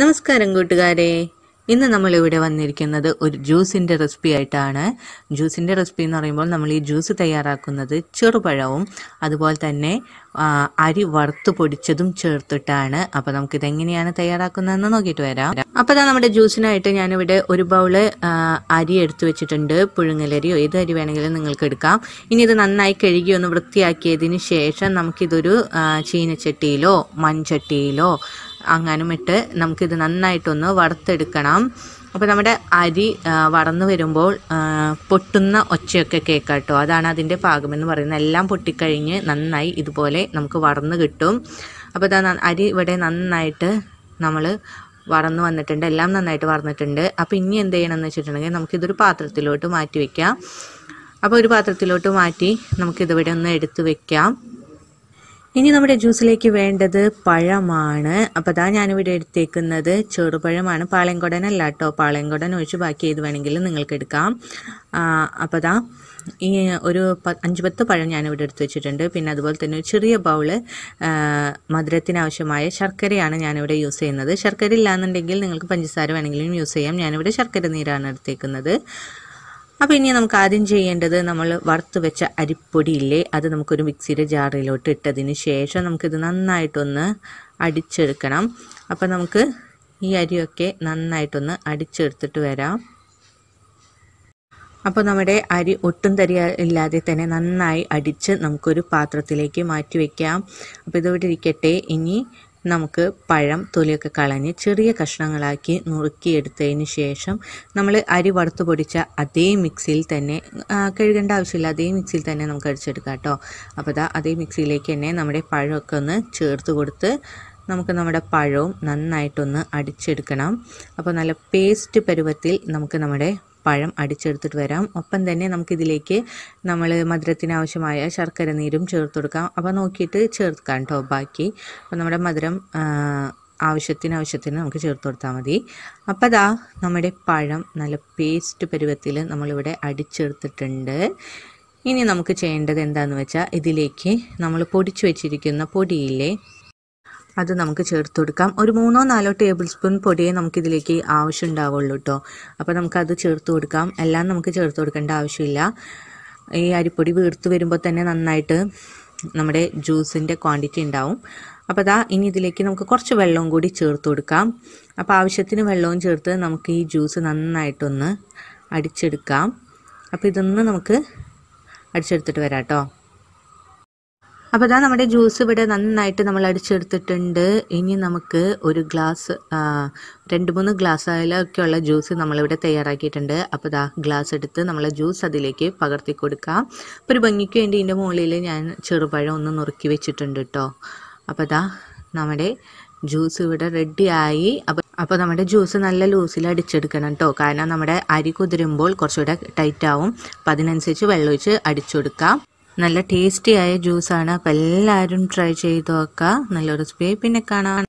നമസ്കാരം കൂട്ടുകാരെ ഇന്ന് നമ്മളിവിടെ വന്നിരിക്കുന്നത് ഒരു ജ്യൂസിൻ്റെ റെസിപ്പി ആയിട്ടാണ് ജ്യൂസിൻ്റെ റെസിപ്പി എന്ന് പറയുമ്പോൾ നമ്മൾ ഈ ജ്യൂസ് തയ്യാറാക്കുന്നത് ചെറുപഴവും അതുപോലെ തന്നെ അരി വറുത്ത് പൊടിച്ചതും ചേർത്തിട്ടാണ് അപ്പോൾ എങ്ങനെയാണ് തയ്യാറാക്കുന്നതെന്ന് നോക്കിയിട്ട് വരാം അപ്പോൾ ഇതാ നമ്മുടെ ജ്യൂസിനായിട്ട് ഞാനിവിടെ ഒരു ബൗള് അരി എടുത്തു വെച്ചിട്ടുണ്ട് പുഴുങ്ങലരിയോ ഏത് അരി വേണമെങ്കിലും നിങ്ങൾക്ക് എടുക്കാം ഇനി ഇത് നന്നായി കഴുകി ഒന്ന് വൃത്തിയാക്കിയതിന് ശേഷം നമുക്കിതൊരു ചീനച്ചട്ടിയിലോ മൺചട്ടിയിലോ അങ്ങാനും ഇട്ട് നമുക്കിത് നന്നായിട്ടൊന്ന് വറുത്തെടുക്കണം അപ്പോൾ നമ്മുടെ അരി വറന്നു വരുമ്പോൾ പൊട്ടുന്ന ഒച്ചയൊക്കെ കേൾക്കാട്ടോ അതാണ് അതിൻ്റെ പാകമെന്ന് പറയുന്നത് എല്ലാം പൊട്ടിക്കഴിഞ്ഞ് നന്നായി ഇതുപോലെ നമുക്ക് വറന്ന് കിട്ടും അപ്പോൾ അതാ അരി ഇവിടെ നന്നായിട്ട് നമ്മൾ വറന്ന് വന്നിട്ടുണ്ട് എല്ലാം നന്നായിട്ട് വറന്നിട്ടുണ്ട് അപ്പോൾ ഇനി എന്ത് ചെയ്യണമെന്ന് വെച്ചിട്ടുണ്ടെങ്കിൽ നമുക്കിതൊരു പാത്രത്തിലോട്ട് മാറ്റി വയ്ക്കാം അപ്പോൾ ഒരു പാത്രത്തിലോട്ട് മാറ്റി നമുക്കിതിവിടെ ഒന്ന് എടുത്ത് വയ്ക്കാം ഇനി നമ്മുടെ ജ്യൂസിലേക്ക് വേണ്ടത് പഴമാണ് അപ്പോൾ അതാ ഞാനിവിടെ എടുത്തേക്കുന്നത് ചെറുപഴമാണ് പാളയംകുടനല്ല കേട്ടോ പാളയംകുടൻ ഒഴിച്ച് ബാക്കി ഏത് വേണമെങ്കിലും നിങ്ങൾക്ക് എടുക്കാം അപ്പോൾ അതാ ഈ ഒരു അഞ്ച് പത്ത് പഴം ഞാനിവിടെ എടുത്ത് വെച്ചിട്ടുണ്ട് പിന്നെ അതുപോലെ തന്നെ ഒരു ചെറിയ ബൗള് മധുരത്തിനാവശ്യമായ ശർക്കരയാണ് ഞാനിവിടെ യൂസ് ചെയ്യുന്നത് ശർക്കര ഇല്ലാന്നുണ്ടെങ്കിൽ നിങ്ങൾക്ക് പഞ്ചസാര വേണമെങ്കിലും യൂസ് ചെയ്യാം ഞാനിവിടെ ശർക്കര നീരാണ് എടുത്തേക്കുന്നത് അപ്പോൾ ഇനി നമുക്ക് ആദ്യം ചെയ്യേണ്ടത് നമ്മൾ വറുത്ത് വെച്ച അരിപ്പൊടിയില്ലേ അത് നമുക്കൊരു മിക്സിയുടെ ജാറിലോട്ട് ഇട്ടതിന് ശേഷം നമുക്കിത് നന്നായിട്ടൊന്ന് അടിച്ചെടുക്കണം അപ്പോൾ നമുക്ക് ഈ അരിയൊക്കെ നന്നായിട്ടൊന്ന് അടിച്ചെടുത്തിട്ട് വരാം അപ്പോൾ നമ്മുടെ അരി ഒട്ടും തരിയില്ലാതെ തന്നെ നന്നായി അടിച്ച് നമുക്കൊരു പാത്രത്തിലേക്ക് മാറ്റി വയ്ക്കാം അപ്പോൾ ഇതോടെ ഇരിക്കട്ടെ ഇനി നമുക്ക് പഴം തൊലിയൊക്കെ കളഞ്ഞ് ചെറിയ കഷ്ണങ്ങളാക്കി നുറുക്കിയെടുത്തതിന് ശേഷം നമ്മൾ അരി വറുത്ത് പൊടിച്ച അതേ മിക്സിയിൽ തന്നെ കഴുകേണ്ട ആവശ്യമില്ല അതേ മിക്സിയിൽ തന്നെ നമുക്ക് അടിച്ചെടുക്കാം കേട്ടോ അപ്പോൾ ഇതാ അതേ മിക്സിയിലേക്ക് തന്നെ നമ്മുടെ പഴമൊക്കെ ഒന്ന് ചേർത്ത് കൊടുത്ത് നമുക്ക് നമ്മുടെ പഴവും നന്നായിട്ടൊന്ന് അടിച്ചെടുക്കണം അപ്പോൾ നല്ല പേസ്റ്റ് പരുവത്തിൽ നമുക്ക് നമ്മുടെ പഴം അടിച്ചെടുത്തിട്ട് വരാം ഒപ്പം തന്നെ നമുക്കിതിലേക്ക് നമ്മൾ മധുരത്തിന് ആവശ്യമായ ശർക്കര നീരും ചേർത്ത് കൊടുക്കാം അപ്പോൾ നോക്കിയിട്ട് ചേർക്കാം കേട്ടോ ബാക്കി അപ്പോൾ നമ്മുടെ മധുരം ആവശ്യത്തിന് ആവശ്യത്തിന് നമുക്ക് ചേർത്ത് കൊടുത്താൽ മതി അപ്പോൾ അതാ നമ്മുടെ പഴം നല്ല പേസ്റ്റ് പരുവത്തിൽ നമ്മളിവിടെ അടിച്ചെടുത്തിട്ടുണ്ട് ഇനി നമുക്ക് ചെയ്യേണ്ടത് എന്താണെന്ന് വെച്ചാൽ ഇതിലേക്ക് നമ്മൾ പൊടിച്ചു വെച്ചിരിക്കുന്ന പൊടിയില്ലേ അത് നമുക്ക് ചേർത്ത് കൊടുക്കാം ഒരു മൂന്നോ നാലോ ടേബിൾ സ്പൂൺ പൊടിയേ നമുക്കിതിലേക്ക് ആവശ്യം ഉണ്ടാവുള്ളൂ കേട്ടോ അപ്പോൾ നമുക്കത് ചേർത്ത് കൊടുക്കാം എല്ലാം നമുക്ക് ചേർത്ത് കൊടുക്കേണ്ട ആവശ്യമില്ല ഈ അരിപ്പൊടി വീർത്ത് വരുമ്പോൾ തന്നെ നന്നായിട്ട് നമ്മുടെ ജ്യൂസിൻ്റെ ക്വാണ്ടിറ്റി ഉണ്ടാവും അപ്പോൾ അതാ ഇനി ഇതിലേക്ക് നമുക്ക് കുറച്ച് വെള്ളവും കൂടി ചേർത്ത് കൊടുക്കാം അപ്പോൾ ആവശ്യത്തിന് വെള്ളവും ചേർത്ത് നമുക്ക് ഈ ജ്യൂസ് നന്നായിട്ടൊന്ന് അടിച്ചെടുക്കാം അപ്പോൾ ഇതൊന്ന് നമുക്ക് അടിച്ചെടുത്തിട്ട് വരാം കേട്ടോ അപ്പോൾ അതാ നമ്മുടെ ജ്യൂസ് ഇവിടെ നന്നായിട്ട് നമ്മൾ അടിച്ചെടുത്തിട്ടുണ്ട് ഇനി നമുക്ക് ഒരു ഗ്ലാസ് രണ്ട് മൂന്ന് ഗ്ലാസ് ഉള്ള ജ്യൂസ് നമ്മളിവിടെ തയ്യാറാക്കിയിട്ടുണ്ട് അപ്പോൾ ഇതാ ഗ്ലാസ് എടുത്ത് നമ്മളെ ജ്യൂസ് അതിലേക്ക് പകർത്തി കൊടുക്കാം അപ്പോൾ ഒരു ഭംഗിക്ക് വേണ്ടി ഇതിൻ്റെ മുകളിൽ ഞാൻ ചെറുപഴം ഒന്ന് നുറുക്കി വെച്ചിട്ടുണ്ട് കേട്ടോ അപ്പോൾ ഇതാ നമ്മുടെ ജ്യൂസ് ഇവിടെ റെഡിയായി അപ്പോൾ അപ്പോൾ നമ്മുടെ ജ്യൂസ് നല്ല ലൂസിൽ അടിച്ചെടുക്കണം കേട്ടോ കാരണം നമ്മുടെ അരി കുതിരുമ്പോൾ കുറച്ചുകൂടെ ടൈറ്റ് ആവും അപ്പം അതിനനുസരിച്ച് വെള്ളമൊഴിച്ച് അടിച്ചു കൊടുക്കാം നല്ല ടേസ്റ്റി ആയ ജ്യൂസാണ് അപ്പോൾ എല്ലാവരും ട്രൈ ചെയ്ത് നോക്കുക നല്ല റെസിപ്പി പിന്നെ കാണാം